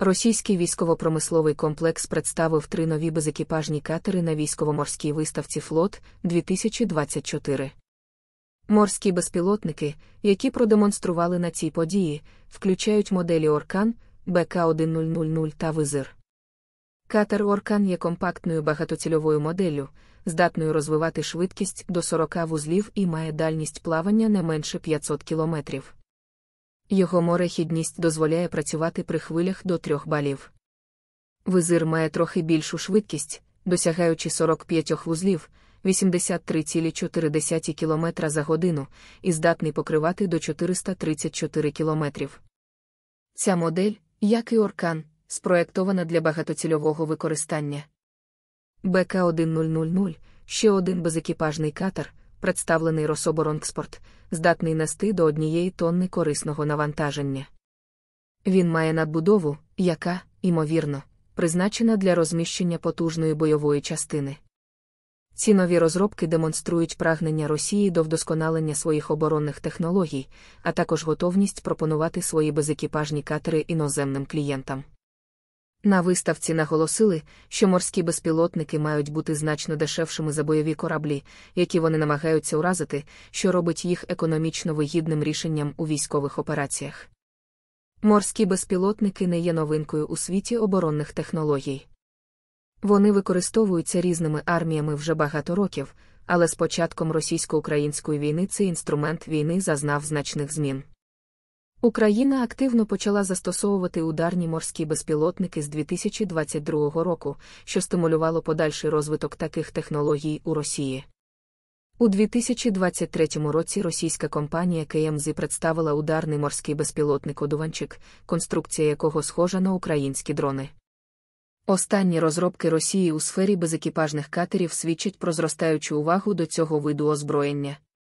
Російський військово-промисловий комплекс представив три нові безекіпажні катери на військово-морській виставці Флот 2024. Морські безпілотники, які продемонстрували на цій події, включають моделі Оркан, БК-1000 та Визир. Катер Оркан є компактною багатоцільовою моделлю, здатною розвивати швидкість до 40 вузлів і має дальність плавання не менше 500 кілометрів. Його морехідність дозволяє працювати при хвилях до трьох балів. Визир має трохи більшу швидкість, досягаючи 45 вузлів 83,4 км за годину і здатний покривати до 434 км. Ця модель, як і Оркан, спроектована для багатоцільового використання. БК 1000 ще один безекіпажний катер представлений Рособоронкспорт, здатний нести до однієї тонни корисного навантаження. Він має надбудову, яка, ймовірно, призначена для розміщення потужної бойової частини. Ці нові розробки демонструють прагнення Росії до вдосконалення своїх оборонних технологій, а також готовність пропонувати свої безекіпажні катери іноземним клієнтам. На виставці наголосили, що морські безпілотники мають бути значно дешевшими за бойові кораблі, які вони намагаються уразити, що робить їх економічно вигідним рішенням у військових операціях. Морські безпілотники не є новинкою у світі оборонних технологій. Вони використовуються різними арміями вже багато років, але з початком російсько-української війни цей інструмент війни зазнав значних змін. Україна активно почала застосовувати ударні морські безпілотники з 2022 року, що стимулювало подальший розвиток таких технологій у Росії. У 2023 році російська компанія КМЗ ем представила ударний морський безпілотник одуванчик, конструкція якого схожа на українські дрони. Останні розробки Росії у сфері безекіпажних катерів свідчать про зростаючу увагу до цього виду озброєння.